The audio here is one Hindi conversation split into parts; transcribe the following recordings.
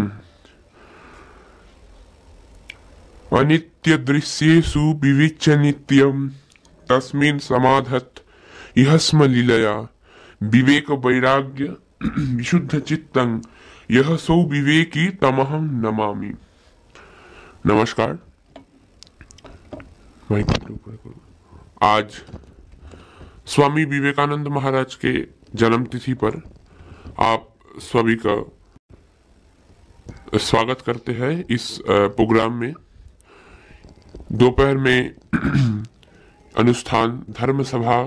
अनित्य अनित्यदृश्येषु विविच्य नित्यम तस्मिन् समाधत् यः स्म लीलया विशुद्ध विशुद्धचित्तं यह सौ विवेकी तमहं नमामि नमस्कार आज स्वामी विवेकानंद महाराज के जन्मतिथि पर आप सभी का स्वागत करते हैं इस प्रोग्राम में दोपहर में अनुष्ठान धर्म सभा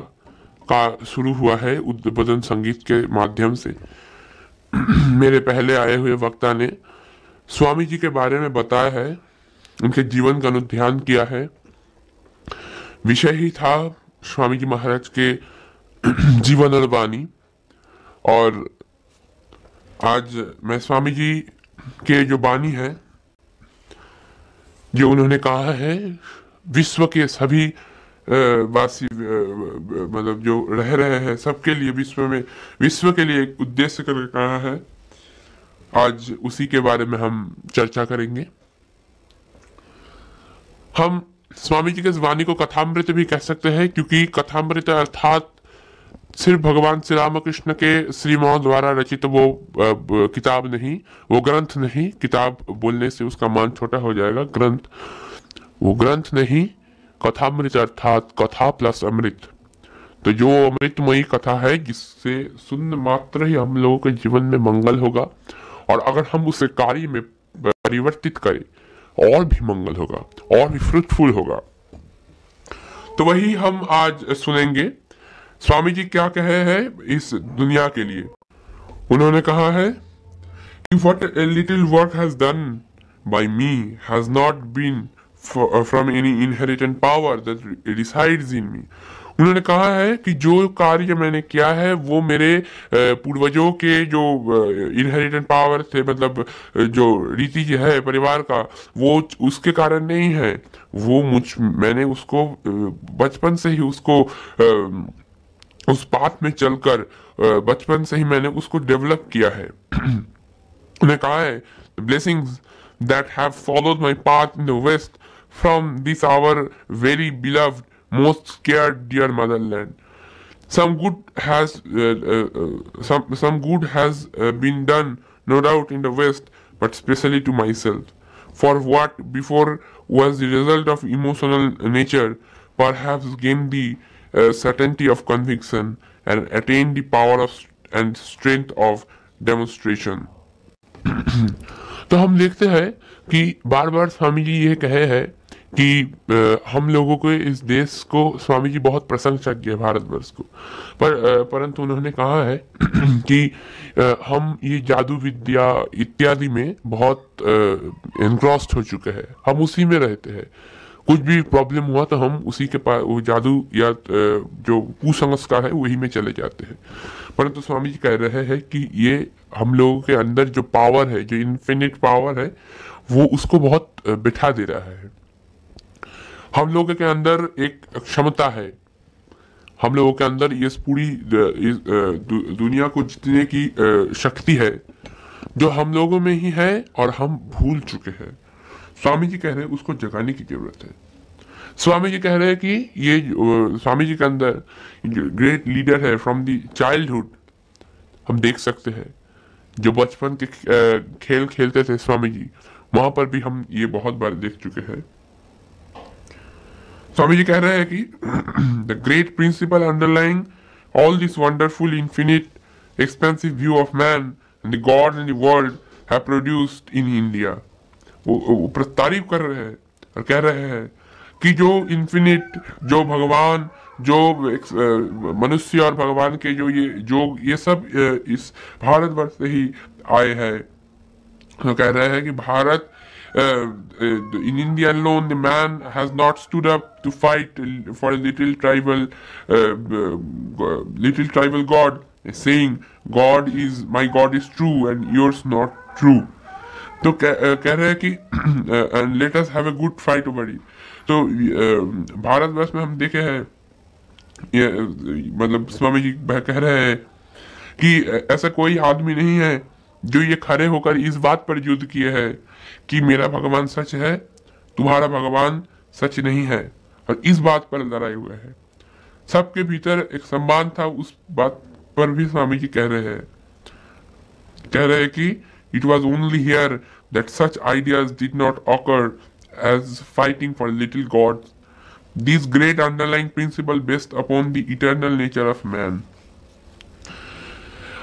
का शुरू हुआ है उद्बोधन संगीत के माध्यम से मेरे पहले आए हुए वक्ता ने स्वामी जी के बारे में बताया है उनके जीवन का अनुध्यान किया है विषय ही था स्वामी जी महाराज के जीवन और वाणी और आज मैं स्वामी जी के जो बानी है जो उन्होंने कहा है विश्व के सभी वासी मतलब जो रह रहे हैं सबके लिए विश्व में विश्व के लिए एक उद्देश्य करके कहा है आज उसी के बारे में हम चर्चा करेंगे हम स्वामी जी के वाणी को कथामृत भी कह सकते हैं क्योंकि कथामृत अर्थात सिर्फ भगवान श्री रामकृष्ण के श्री मौन द्वारा रचित वो किताब नहीं वो ग्रंथ नहीं किताब बोलने से उसका मान छोटा हो जाएगा ग्रंथ वो ग्रंथ नहीं कथामृत अर्थात कथा प्लस अमृत तो जो अमृतमयी कथा है जिससे सुन मात्र ही हम लोगों के जीवन में मंगल होगा और अगर हम उसे कार्य में परिवर्तित करें और भी मंगल होगा और भी फ्रूटफुल होगा तो वही हम आज सुनेंगे स्वामी जी क्या कहे हैं इस दुनिया के लिए उन्होंने कहा है कि what a little work has done by me has not been from any inherent power that decides in me उन्होंने कहा है कि जो कार्य मैंने किया है वो मेरे पूर्वजों के जो इनहेरिटेंट पावर थे मतलब जो रीति है परिवार का वो उसके कारण नहीं है वो मुझ मैंने उसको बचपन से ही उसको उस पाथ में चलकर बचपन से ही मैंने उसको डेवलप किया है उन्हें कहा है blessing that have followed my path in the West from this our very beloved most care dear motherland some good has some good has been done no doubt in the West but specially to myself for what before was the result of emotional nature पर have gain the uh, certainty of conviction and attain the power of and strength of demonstration. तो हम देखते हैं कि बार बार स्वामी जी ये कहे हैं कि आ, हम लोगों को इस देश को स्वामी जी बहुत प्रशंसा किए भारतवर्ष को पर परंतु उन्होंने कहा है कि आ, हम ये जादू विद्या इत्यादि में बहुत इनक्रॉस्ड हो चुके हैं हम उसी में रहते हैं कुछ भी प्रॉब्लम हुआ तो हम उसी के पास वो जादू या जो कुसंस्कार है वही में चले जाते हैं परंतु स्वामी जी कह रहे हैं कि ये हम लोगों के अंदर जो पावर है जो इन्फिनिट पावर है वो उसको बहुत बिठा दे रहा है हम लोगों के अंदर एक क्षमता है हम लोगों के अंदर इस पूरी दुनिया को जीतने की शक्ति है जो हम लोगों में ही है और हम भूल चुके हैं स्वामी जी कह रहे हैं उसको जगाने की जरूरत है स्वामी जी कह रहे हैं कि ये स्वामी जी के अंदर ग्रेट लीडर है फ्रॉम दी चाइल्डहुड हम देख सकते हैं जो बचपन के खेल खेलते थे स्वामी जी वहां पर भी हम ये बहुत बार देख चुके हैं स्वामी जी कह रहे हैं कि the great principle underlying all this wonderful infinite expensive view of man and God and world have produced in India ऊपर तारीफ कर रहे हैं और कह रहे हैं कि जो इन्फिनिट जो भगवान जो मनुष्य और भगवान के जो ये जो ये सब इस भारत वर्ष से ही आए हैं तो कह रहे हैं कि Bharat in India lone the man has not stood up to fight for little tribal little tribal god saying god is my god is true and yours not true तो कह, कह रहे हैं कि let us have a good fight बड़ी तो भारतवर्ष में हम देखे हैं मतलब स्वामी जी कह रहे हैं कि ऐसा कोई आदमी नहीं है जो ये खड़े होकर इस बात पर युद्ध किए हैं कि मेरा भगवान सच है तुम्हारा भगवान सच नहीं है और इस बात पर लड़ाए हुए हैं सबके भीतर एक सम्मान था उस बात पर भी स्वामी जी कह रहे हैं कह रहे हैं कि It was only here that such ideas did not occur as fighting for little gods. This great underlying principle based upon the eternal nature of man.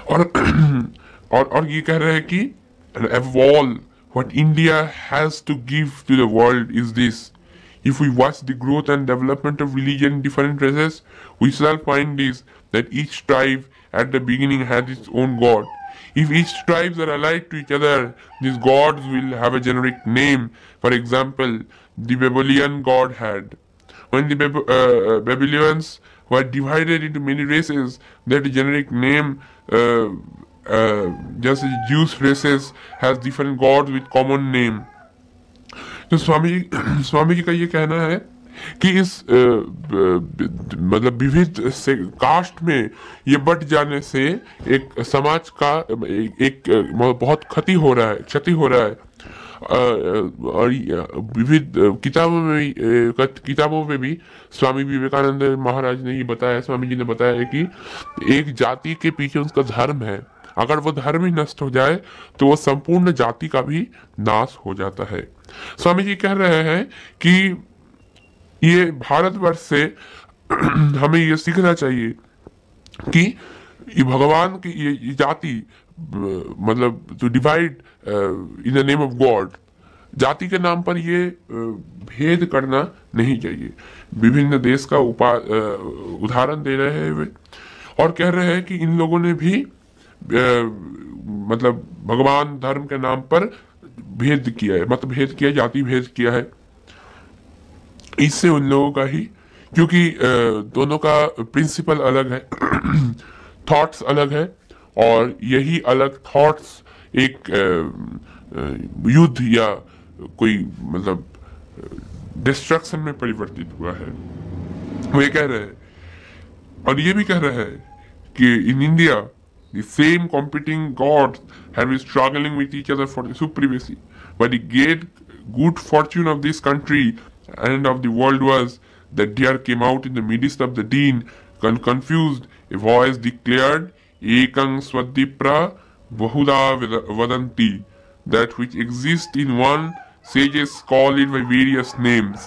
or, और and ये कह रहे हैं कि what India has to give to the world is this. If we watch the growth and development of religion in different races, we shall find this that each tribe at the beginning had its own god, if each tribes are allied to each other, these gods will have a generic name. For example, the Babylonian god had. When the Bab- uh, uh, Babylonians were divided into many races, they had a generic name. Uh, uh, just as Jewish races has different gods with common name. तो स्वामी स्वामी जी का ये कहना है कि इस मतलब विविध से कास्ट में ये बट जाने से एक समाज का एक, एक बहुत क्षति हो रहा है क्षति हो रहा है और विविध किताबों में किताबों में भी स्वामी विवेकानंद महाराज ने ये बताया स्वामी जी ने बताया कि एक जाति के पीछे उसका धर्म है अगर वो धर्म ही नष्ट हो जाए तो वो संपूर्ण जाति का भी नाश हो जाता है स्वामी जी कह रहे हैं कि ये भारतवर्ष से हमें ये सीखना चाहिए कि ये भगवान की ये, जाति मतलब to divide in the name of God जाति के नाम पर ये uh, भेद करना नहीं चाहिए विभिन्न देश का उपा uh, उदाहरण दे रहे हैं वे और कह रहे हैं कि इन लोगों ने भी uh, मतलब भगवान धर्म के नाम पर भेद किया है मतभेद किया जाति भेद किया है इससे उन लोगों का ही क्योंकि दोनों का प्रिंसिपल अलग है थॉट्स अलग है और यही अलग थॉट्स एक युद्ध या कोई मतलब डिस्ट्रक्शन में परिवर्तित हुआ है वो ये कह रहे हैं और ये भी कह रहे है कि in India the same competing god have be struggling with each other for the supremacy but the great good fortune of this country and of the world was that deer came out in the midst of the din, con confused. A voice declared, Ekang Swadipra Vahuda Vadanti. That which exists in one, sages call it by various names.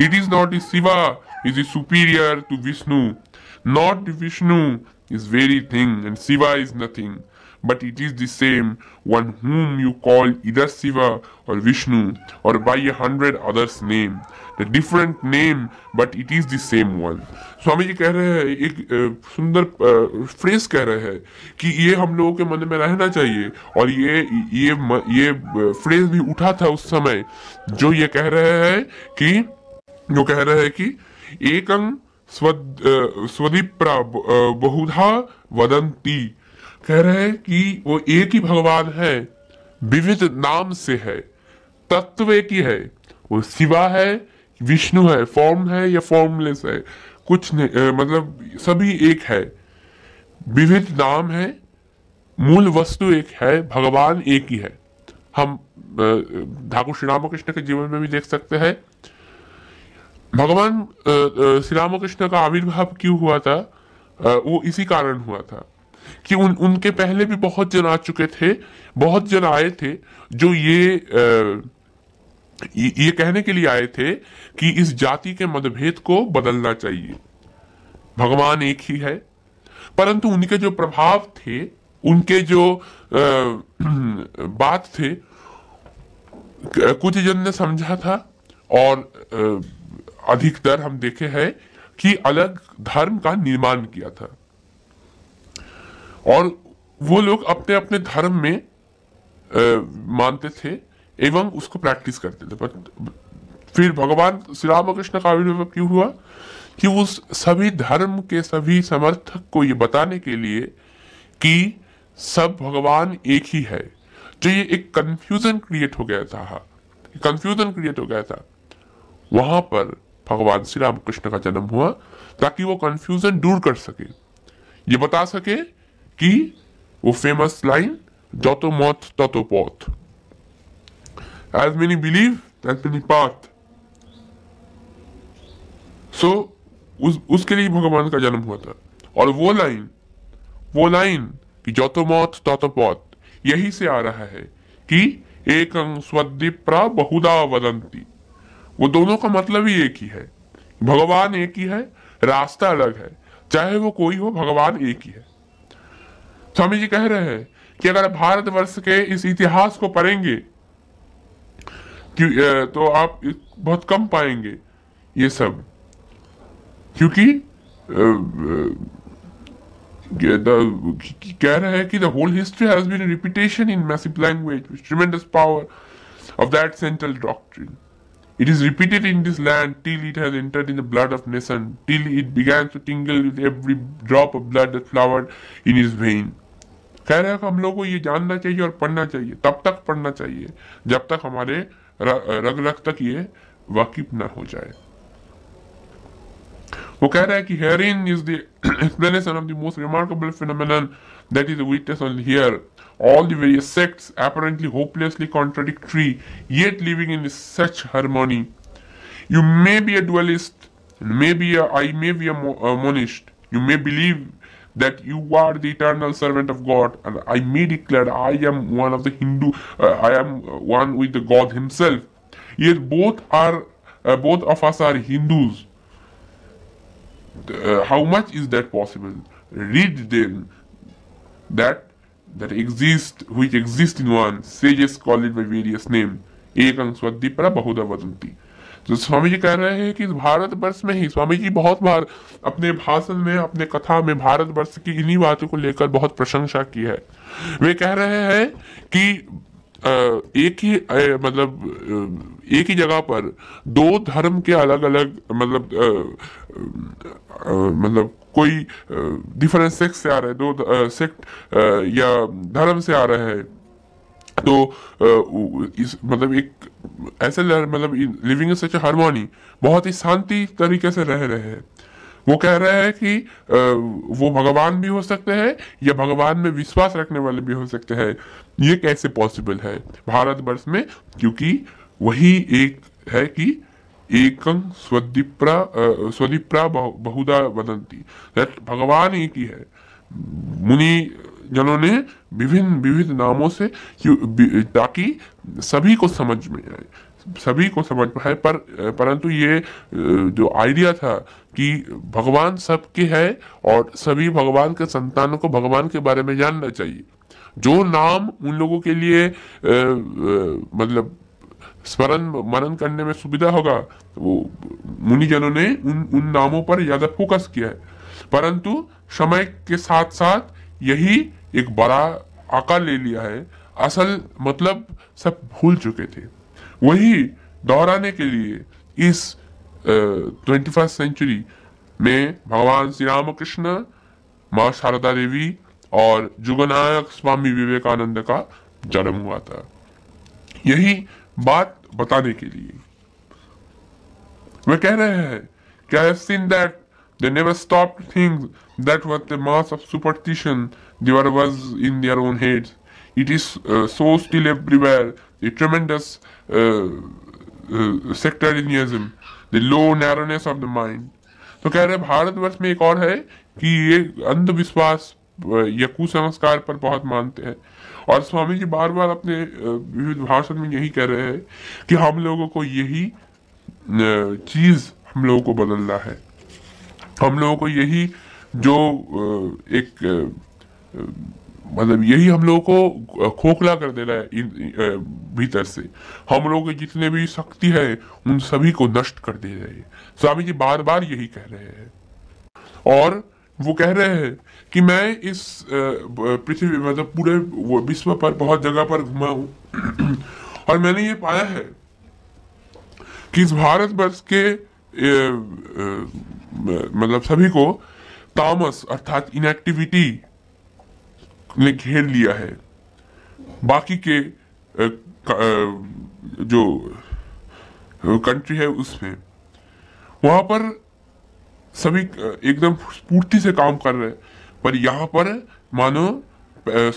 It is not the Shiva, is the superior to Vishnu. Not the Vishnu is very thing, and Shiva is nothing. but it is the same one whom you call either Shiva or Vishnu or by a hundred others name the different name but it is the same one Swami ji कह रहे हैं एक सुंदर फ्रेज कह रहे हैं कि ये हम लोगों के मन में रहना चाहिए और ये ये ये फ्रेज भी उठा था उस समय जो ये कह रहे हैं कि जो कह रहे हैं कि एकं स्वद स्वदीप्रा बहुधा वदंती कह रहे हैं कि वो एक ही भगवान है विविध नाम से है तत्व एक ही है वो शिवा है विष्णु है फॉर्म है या फॉर्मलेस है कुछ नहीं मतलब सभी एक है विविध नाम है मूल वस्तु एक है भगवान एक ही है हम ठाकुर श्री रामकृष्ण के जीवन में भी देख सकते हैं भगवान श्री रामकृष्ण का आविर्भाव क्यों हुआ था वो इसी कारण हुआ था कि उन उनके पहले भी बहुत जन आ चुके थे बहुत जन आए थे जो ये आ, ये कहने के लिए आए थे कि इस जाति के मतभेद को बदलना चाहिए भगवान एक ही है परंतु उनके जो प्रभाव थे उनके जो बात थे कुछ जन ने समझा था और अधिकतर हम देखे हैं कि अलग धर्म का निर्माण किया था और वो लोग अपने अपने धर्म में आ, मानते थे एवं उसको प्रैक्टिस करते थे बट फिर भगवान श्री रामकृष्ण का आविर्भाव क्यों हुआ कि उस सभी धर्म के सभी समर्थक को ये बताने के लिए कि सब भगवान एक ही है जो ये एक कंफ्यूजन क्रिएट हो गया था कंफ्यूजन हाँ। क्रिएट हो गया था वहां पर भगवान श्री रामकृष्ण का जन्म हुआ ताकि वो कंफ्यूजन दूर कर सके ये बता सके কি वो फेमस लाइन যত मौत তত পথ as many believe as many path so उस उसके लिए भगवान का जन्म हुआ था और वो लाइन वो लाइन कि जो तो मौत तो पौत यही से आ रहा है कि एक स्वदीप्रा बहुदा वदंती वो दोनों का मतलब ही एक ही है भगवान एक ही है रास्ता अलग है चाहे वो कोई हो भगवान एक ही है स्वामी जी कह रहे हैं कि अगर भारतवर्ष के इस इतिहास को पढ़ेंगे तो आप बहुत कम पाएंगे ये सब क्योंकि कह रहे हैं कि the whole history has been repetition in massive language tremendous power of that central doctrine It is repeated in this land till it has entered in the blood of nation, till it began to tingle with every drop of blood that flowered in his veins. कह रहे हैं कि हम लोगों को ये जानना चाहिए और पढ़ना चाहिए तब तक पढ़ना चाहिए जब तक हमारे रग रग तक ये वाकिफ ना हो जाए वो कह रहा है कि herein is the explanation of the most remarkable phenomenon that is witness on here all the various sects apparently hopelessly contradictory yet living in such harmony you may be a dualist may be a, i may be a, mo- a monist you may believe that you are the eternal servant of God. And I may declare, I am one of the Hindu, uh, I am uh, one with the God Himself. Yet both are, uh, both of us are Hindus. Uh, how much is that possible? Read then that that exist which exist in one. Sages call it by various names. एकं स्वद्दीपरा बहुधा वदन्ति जो तो स्वामी जी कह रहे हैं कि भारत वर्ष में ही स्वामी जी बहुत बार अपने भाषण में अपने कथा में भारत वर्ष की इन्हीं बातों को लेकर बहुत प्रशंसा की है वे कह रहे हैं कि एक ही मतलब एक ही जगह पर दो धर्म के अलग अलग मतलब मतलब कोई डिफरेंट सेक्स से आ रहे हैं दो सेक्ट या धर्म से आ रहे हैं तो इस मतलब एक ऐसे मतलब लिविंग इन सच हारमोनी बहुत ही शांति तरीके से रह रहे हैं वो कह रहा है कि वो भगवान भी हो सकते हैं या भगवान में विश्वास रखने वाले भी हो सकते हैं ये कैसे पॉसिबल है भारतवर्ष में क्योंकि वही एक है कि एकं स्वदीप्रा स्वदीप्रा बहुधा वदंती भगवान एक ही है मुनि जिन्होंने विभिन्न विविध नामों से ताकि सभी को समझ में आए सभी को समझ पाए पर परंतु ये जो आइडिया था कि भगवान सबके है और सभी भगवान के संतानों को भगवान के बारे में जानना चाहिए जो नाम उन लोगों के लिए आ, आ, मतलब स्मरण मनन करने में सुविधा होगा वो मुनिजनों ने उन उन नामों पर ज़्यादा फोकस किया है परंतु समय के साथ साथ यही एक बड़ा आकार ले लिया है असल मतलब सब भूल चुके थे वही दोहराने के लिए इस ट्वेंटी फर्स्ट सेंचुरी में भगवान श्री रामकृष्ण माँ शारदा देवी और जुगनायक स्वामी विवेकानंद का जन्म हुआ था यही बात बताने के लिए वे कह रहे हैं कि I seen that they never stop things that was the mass of superstition they were was in their own heads. It is uh, so still everywhere, the tremendous uh, uh, sectarianism, the low narrowness of the mind. तो कह रहे भारतवर्ष में एक और है कि ये अंधविश्वास यकू संस्कार पर बहुत मानते हैं और स्वामी जी बार बार अपने विविध भाषण में यही कह रहे हैं कि हम लोगों को यही चीज हम लोगों को बदलना है हम लोगों को यही जो एक मतलब यही हम लोगों को खोखला कर दे रहा है इन भीतर से हम लोगों की जितने भी शक्ति है उन सभी को नष्ट कर दे रहे हैं स्वामी जी बार बार यही कह रहे हैं और वो कह रहे हैं कि मैं इस पृथ्वी मतलब पूरे विश्व पर बहुत जगह पर घुमा हूं और मैंने ये पाया है कि इस भारतवर्ष के मतलब सभी को तामस अर्थात इनएक्टिविटी ने घेर लिया है बाकी के जो कंट्री है उसमें वहां पर सभी एकदम स्फूर्ति से काम कर रहे हैं पर यहाँ पर मानो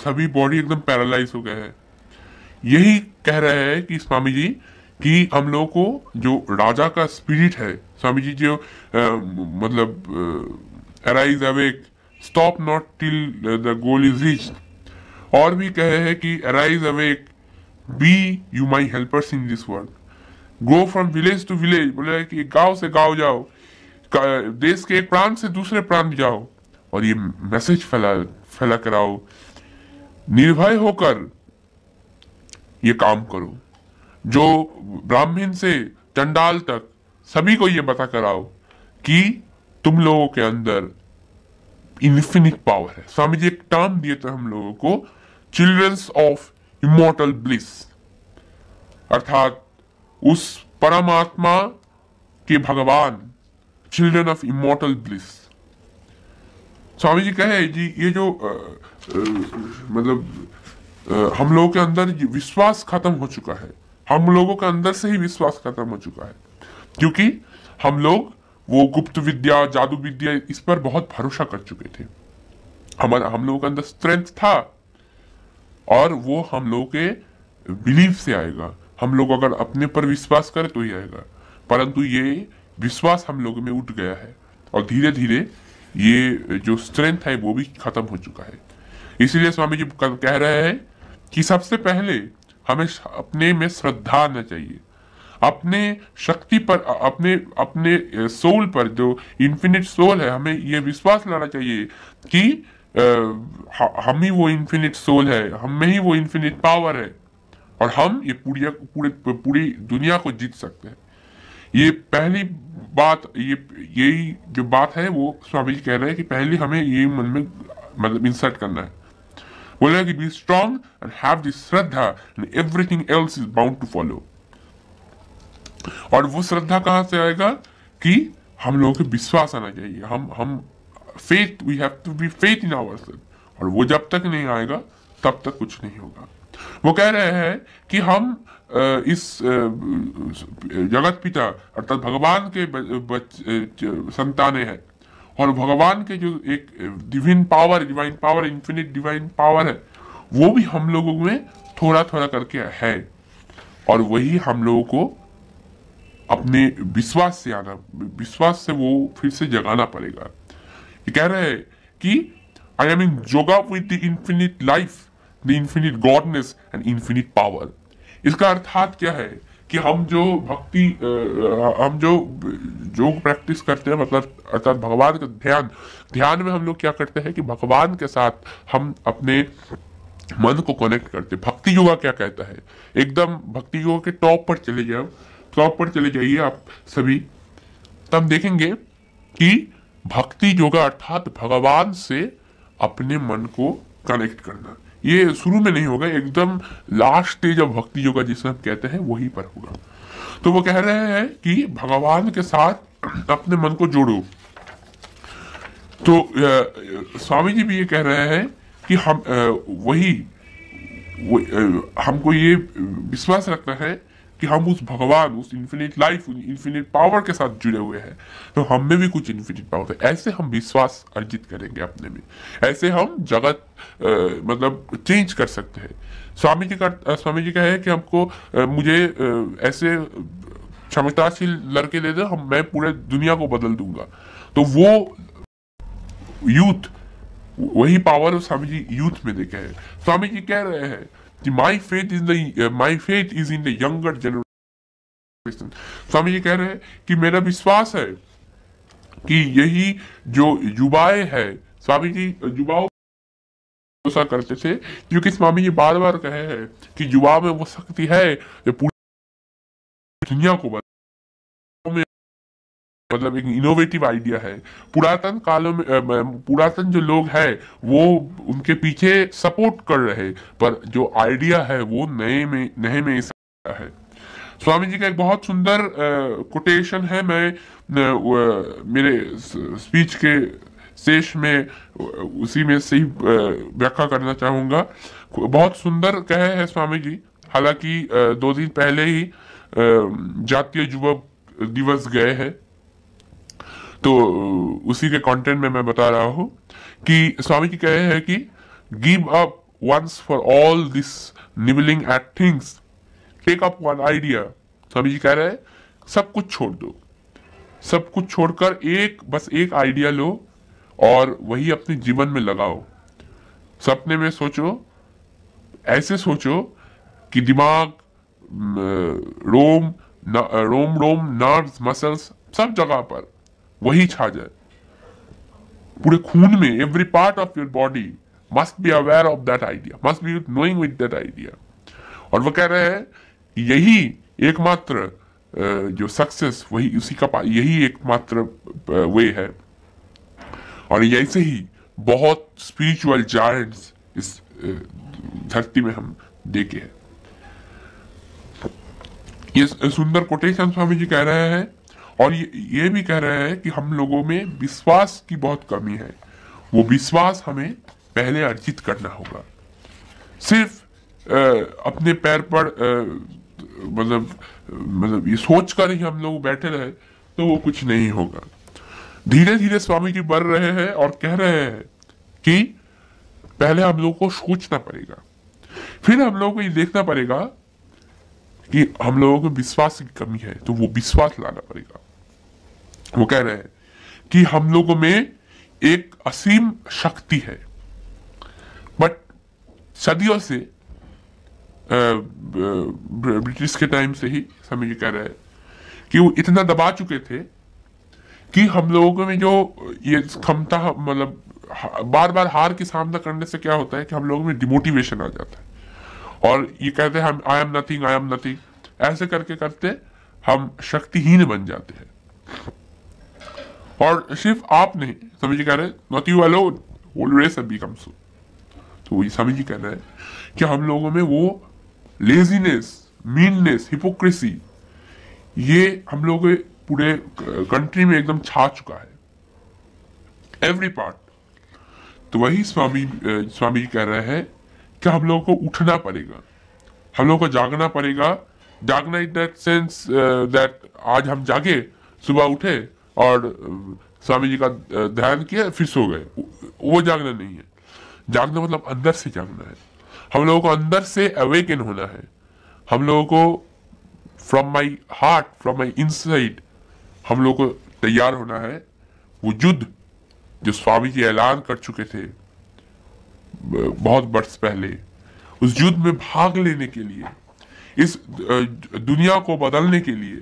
सभी बॉडी एकदम पैरालाइज हो गए हैं यही कह रहे हैं कि स्वामी जी कि हम लोगों को जो राजा का स्पिरिट है स्वामी जी जो आ, मतलब arise awake stop not till the goal is reach और भी कहे है कि arise awake be you my helpers in this world go from village to village बोले कि गांव से गांव जाओ देश के एक प्रांत से दूसरे प्रांत जाओ और ये मैसेज फैला फैला कराओ निर्भय होकर ये काम करो जो ब्राह्मण से चंडाल तक सभी को ये बता कराओ कि तुम लोगों के अंदर इन्फिनिट पावर है स्वामी जी एक टर्म दिए थे हम लोगों को चिल्ड्रंस ऑफ इमोटल ब्लिस अर्थात उस परमात्मा के भगवान children of immortal bliss Swami ji कहे जी ये जो आ, आ, मतलब आ, हम लोगों के अंदर विश्वास खत्म हो चुका है हम लोगों के अंदर से ही विश्वास खत्म हो चुका है क्योंकि हम लोग वो गुप्त विद्या जादू विद्या इस पर बहुत भरोसा कर चुके थे हमारा हम लोगों के अंदर स्ट्रेंथ था और वो हम लोगों के बिलीव से आएगा हम लोग अगर अपने पर विश्वास करें तो ही आएगा परंतु ये विश्वास हम लोगों में उठ गया है और धीरे धीरे ये जो स्ट्रेंथ है वो भी खत्म हो चुका है इसीलिए स्वामी जी कह रहे हैं कि सबसे पहले हमें अपने में श्रद्धा आना चाहिए अपने शक्ति पर अपने अपने सोल पर जो इन्फिनिट सोल है हमें यह विश्वास लाना चाहिए कि हम ही वो इन्फिनिट सोल है हम में ही वो इन्फिनिट पावर है और हम ये पूरी पूरे पूरी दुनिया को जीत सकते हैं ये पहली बात ये यही जो बात है वो स्वामी जी कह रहे हैं कि पहले हमें ये मन में मतलब इंसर्ट करना है बोला कि be strong and have this श्रद्धा and everything else is bound to follow और वो श्रद्धा कहाँ से आएगा कि हम लोगों के विश्वास आना चाहिए हम हम faith we have to be faith in our self और वो जब तक नहीं आएगा तब तक कुछ नहीं होगा वो कह रहे हैं कि हम इस जगत पिता अर्थात भगवान के संताने हैं और भगवान के जो एक divine power divine power infinite divine power है वो भी हम लोगों में थोड़ा थोड़ा करके है और वही हम लोगों को अपने विश्वास से आना विश्वास से वो फिर से जगाना पड़ेगा ये कह रहा है कि I am in yoga with the infinite life the infinite goodness and infinite power इसका अर्थात क्या है कि हम जो भक्ति हम जो योग प्रैक्टिस करते हैं मतलब अर्थात भगवान का ध्यान ध्यान में हम लोग क्या करते हैं कि भगवान के साथ हम अपने मन को कनेक्ट करते भक्ति योगा क्या कहता है एकदम भक्ति योगा के टॉप पर चले जाओ शॉप पर चले जाइए आप सभी तब देखेंगे कि भक्ति योगा अर्थात भगवान से अपने मन को कनेक्ट करना ये शुरू में नहीं होगा एकदम लास्ट ऑफ भक्ति योगा जिसे हम कहते हैं वही पर होगा तो वो कह रहे हैं कि भगवान के साथ अपने मन को जोड़ो तो स्वामी जी भी ये कह रहे हैं कि हम वही, वही हमको ये विश्वास रखना है कि हम उस भगवान उस इन्फिनिट लाइफ उस इन्फिनिट पावर के साथ जुड़े हुए हैं तो हम में भी कुछ इन्फिनिट पावर है ऐसे हम विश्वास अर्जित करेंगे अपने में ऐसे हम जगत आ, मतलब चेंज कर सकते हैं स्वामी जी का स्वामी जी कहे कि हमको आ, मुझे आ, ऐसे क्षमताशील लड़के दे दो हम मैं पूरे दुनिया को बदल दूंगा तो वो यूथ वही पावर स्वामी जी यूथ में देखे हैं स्वामी जी कह रहे हैं कि my faith is the my faith is in the younger generation Swami ji कह रहे हैं कि मेरा विश्वास है कि यही जो युवाए है स्वामी जी युवाओं भरोसा करते थे क्योंकि स्वामी जी बार बार कहे हैं कि युवा में वो शक्ति है जो पूरी दुनिया को बदल मतलब एक इनोवेटिव आइडिया है पुरातन कालों में पुरातन जो लोग हैं वो उनके पीछे सपोर्ट कर रहे पर जो आइडिया है वो नए में नए में है स्वामी जी का एक बहुत सुंदर कोटेशन है मैं न, व, मेरे स्पीच के शेष में उसी में से ही व्याख्या करना चाहूंगा बहुत सुंदर कहे हैं स्वामी जी हालांकि दो दिन पहले ही जातीय युवक दिवस गए हैं तो उसी के कंटेंट में मैं बता रहा हूं कि स्वामी जी कहे हैं कि give up once for all this nibbling at things take up one idea Swami ji कह रहे हैं सब कुछ छोड़ दो सब कुछ छोड़कर एक बस एक आइडिया लो और वही अपने जीवन में लगाओ सपने में सोचो ऐसे सोचो कि दिमाग रोम न, रोम रोम नर्व्स मसल्स सब जगह पर वही छा जाए पूरे खून में every part of your body must be aware of that idea must be knowing with that idea और वो कह रहे हैं यही एकमात्र जो सक्सेस वही उसी का यही एकमात्र वे है और ऐसे ही बहुत स्पिरिचुअल जायंट्स इस धरती में हम देखे हैं ये सुंदर कोटेशन स्वामी जी कह रहे हैं और ये ये भी कह रहे हैं कि हम लोगों में विश्वास की बहुत कमी है वो विश्वास हमें पहले अर्जित करना होगा सिर्फ आ, अपने पैर पर मतलब मतलब ये सोच कर ही हम लोग बैठे रहे तो वो कुछ नहीं होगा धीरे धीरे स्वामी जी बढ़ रहे हैं और कह रहे हैं कि पहले हम लोग को सोचना पड़ेगा फिर हम लोग को ये देखना पड़ेगा कि हम लोगों को विश्वास की कमी है तो वो विश्वास लाना पड़ेगा वो कह रहे हैं कि हम लोगों में एक असीम शक्ति है बट सदियों से ब्रिटिश के टाइम से ही ये कह रहे हैं कि वो इतना दबा चुके थे कि हम लोगों में जो ये क्षमता मतलब बार बार हार के सामना करने से क्या होता है कि हम लोगों में डिमोटिवेशन आ जाता है और ये कहते हैं हम I am nothing I am nothing ऐसे करके करते हम शक्तिहीन बन जाते हैं और सिर्फ आप नहीं समझ कह रहे not you alone always so तो ये समझ कह रहे हैं कि हम लोगों में वो लेजीनेस मीननेस हिपोक्रेसी ये हम लोग पूरे कंट्री में एकदम छा चुका है एवरी पार्ट तो वही स्वामी स्वामी जी कह रहे हैं कि हम लोगों को उठना पड़ेगा हम लोगों को जागना पड़ेगा जागना इन दैट सेंस दैट आज हम जागे सुबह उठे और uh, स्वामी जी का uh, ध्यान किया फिर सो गए वो जागना नहीं है जागना मतलब अंदर से जागना है हम लोगों को अंदर से अवेकन होना है हम लोगों को from my heart from my inside हम लोगों को तैयार होना है वो युद्ध जो स्वामी जी ऐलान कर चुके थे बहुत वर्ष पहले उस युद्ध में भाग लेने के लिए इस दुनिया को बदलने के लिए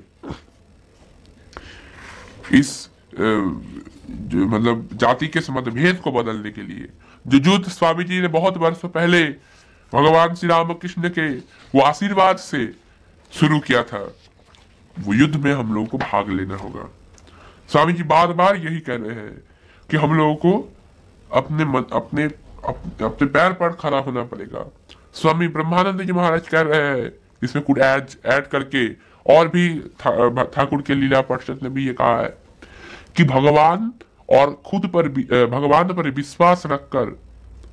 इस जो मतलब जाति के मतभेद को बदलने के लिए जो युद्ध स्वामी जी ने बहुत वर्ष पहले भगवान श्री राम कृष्ण के वो आशीर्वाद से शुरू किया था वो युद्ध में हम लोगों को भाग लेना होगा स्वामी जी बार बार यही कह रहे हैं कि हम लोगों को अपने मन, अपने अपने तो पैर पर खड़ा होना पड़ेगा स्वामी ब्रह्मानंद जी महाराज कह रहे हैं इसमें कुछ ऐड ऐड करके और भी ठाकुर था, के लीला पर्षद ने भी ये कहा है कि भगवान और खुद पर भगवान पर विश्वास रखकर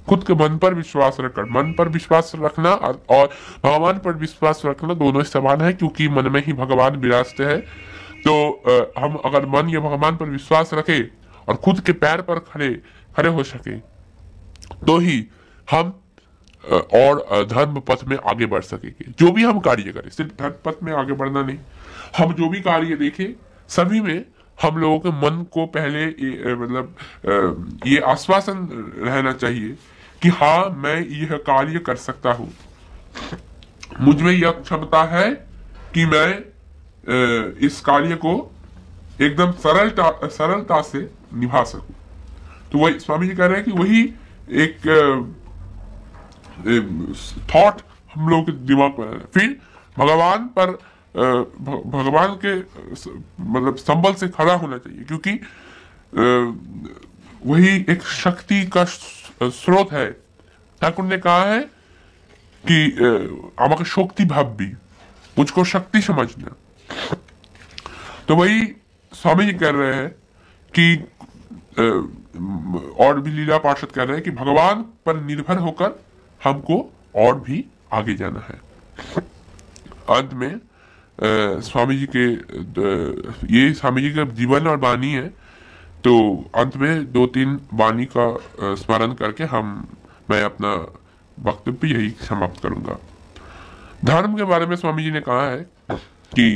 खुद के मन पर विश्वास रखकर मन पर विश्वास रखना और भगवान पर विश्वास रखना दोनों समान है क्योंकि मन में ही भगवान विराजते हैं तो हम अगर मन या भगवान पर विश्वास रखे और खुद के पैर पर खड़े खड़े हो सके तो ही हम और धर्म पथ में आगे बढ़ सकेंगे जो भी हम कार्य करें सिर्फ धर्म पथ में आगे बढ़ना नहीं हम जो भी कार्य देखें सभी में हम लोगों के मन को पहले मतलब ये आश्वासन रहना चाहिए कि हाँ मैं यह कार्य कर सकता हूं मुझ में यह क्षमता है कि मैं इस कार्य को एकदम सरलता सरलता से निभा सकूं तो वही स्वामी जी कह रहे हैं कि वही एक थॉट हम लोग के दिमाग में फिर भगवान पर भगवान के मतलब संबल से खड़ा होना चाहिए क्योंकि वही एक शक्ति का स्रोत है ठाकुर ने कहा है कि आमा शक्ति भी मुझको शक्ति समझना तो वही स्वामी जी कह रहे हैं कि और भी लीला पार्षद कह रहे हैं कि भगवान पर निर्भर होकर हमको और भी आगे जाना है अंत में आ, स्वामी जी के ये स्वामी जी का जीवन और वाणी है तो अंत में दो तीन वाणी का स्मरण करके हम मैं अपना वक्तव्य यही समाप्त करूंगा धर्म के बारे में स्वामी जी ने कहा है कि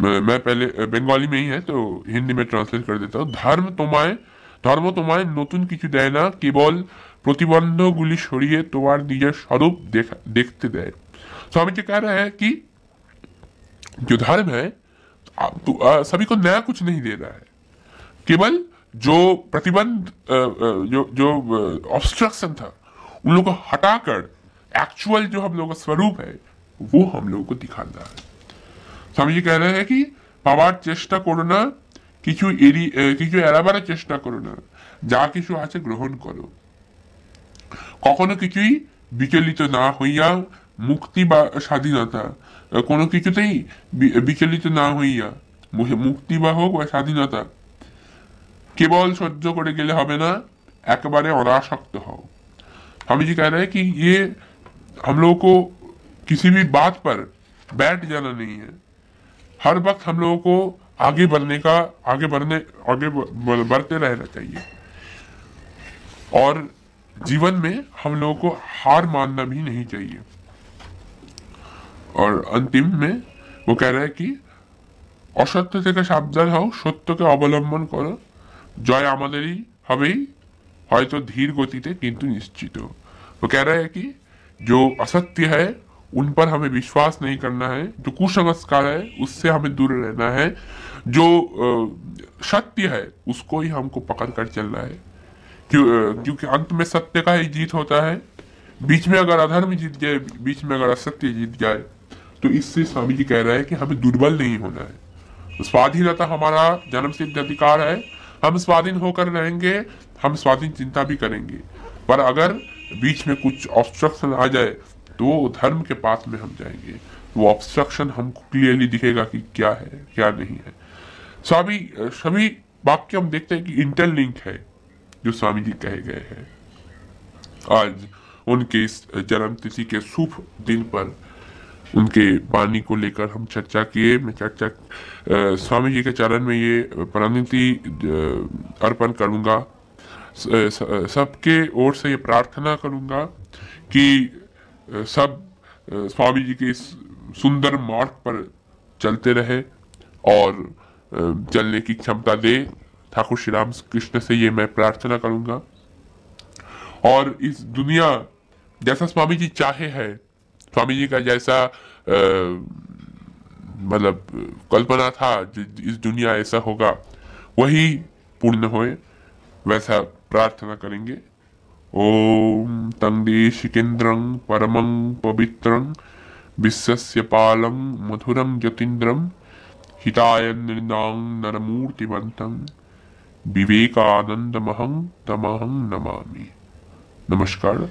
मैं पहले बंगाली में ही है तो हिंदी में ट्रांसलेट कर देता हूँ धर्म तुम्हारे धर्म तुम्हारे नतून কিছু देना केवल কেবল प्रतिबंधोंগুলি সরিয়ে তোমার নিজের स्वरूप देखते दे स्वामी जी कह रहे हैं कि जो धर्म है तो, आ, सभी को नया कुछ नहीं दे रहा है केवल जो प्रतिबंध जो जो ऑब्स्ट्रक्शन था उन लोगों को हटाकर एक्चुअल जो हम लोगों का स्वरूप है वो हम लोगों को दिखा रहा है স্বামীজি जी কি পাওয়ার চেষ্টা করো না কিছু এড়ি কিছু এড়াবার চেষ্টা করো না যা কিছু আছে গ্রহণ করো কখনো কিছুই বিচলিত না হইয়া মুক্তি বা স্বাধীনতা কোনো কিছুতেই বিচলিত না হইয়া মুক্তি বা হোক বা স্বাধীনতা কেবল সহ্য করে গেলে হবে না একেবারে অনাসক্ত হও স্বামীজি कह কি ইয়ে कि ये কিছু लोगों को किसी भी बात पर हर वक्त हम लोगों को आगे बढ़ने का आगे बढ़ने आगे बढ़ते रहना चाहिए और जीवन में हम लोगों को हार मानना भी नहीं चाहिए और अंतिम में वो कह रहा है कि असत्य हो सत्य সাবধান হও करो जय করো জয় हवे तो धीर गति थे किंतु निश्चित हो वो कह रहा है कि जो असत्य है उन पर हमें विश्वास नहीं करना है जो कुसंस्कार है उससे हमें दूर रहना है जो सत्य है उसको ही हमको पकड़ कर चलना है क्यों क्योंकि अंत में सत्य का ही जीत होता है बीच में अगर अधर्म जीत जाए बीच में अगर असत्य जीत जाए तो इससे स्वामी जी कह रहे हैं कि हमें दुर्बल नहीं होना है स्वाधीनता हमारा जन्म सिद्ध अधिकार है हम स्वाधीन होकर रहेंगे हम स्वाधीन चिंता भी करेंगे पर अगर बीच में कुछ ऑब्स्ट्रक्शन आ जाए तो धर्म के पास में हम जाएंगे वो तो ऑब्स्ट्रक्शन हमको क्लियरली दिखेगा कि क्या है क्या नहीं है स्वामी सभी वाक्य हम देखते हैं कि इंटरलिंक है जो स्वामी जी कहे गए हैं आज उनके इस जन्म तिथि के शुभ दिन पर उनके वाणी को लेकर हम चर्चा किए मैं चर्चा स्वामी जी के चरण में ये प्रणति अर्पण करूंगा सबके ओर से ये प्रार्थना करूंगा कि सब स्वामी जी के इस सुंदर मार्ग पर चलते रहे और चलने की क्षमता दे ठाकुर श्री राम कृष्ण से ये मैं प्रार्थना करूंगा और इस दुनिया जैसा स्वामी जी चाहे है स्वामी जी का जैसा मतलब कल्पना था इस दुनिया ऐसा होगा वही पूर्ण होए वैसा प्रार्थना करेंगे ॐ तं देशिकेन्द्रं परमं पवित्रं विश्वस्य पालं मधुरं यतीन्द्रं हिताय नृणां नरमूर्तिवन्तं विवेकानन्दमहं तमहं नमामि नमस्कार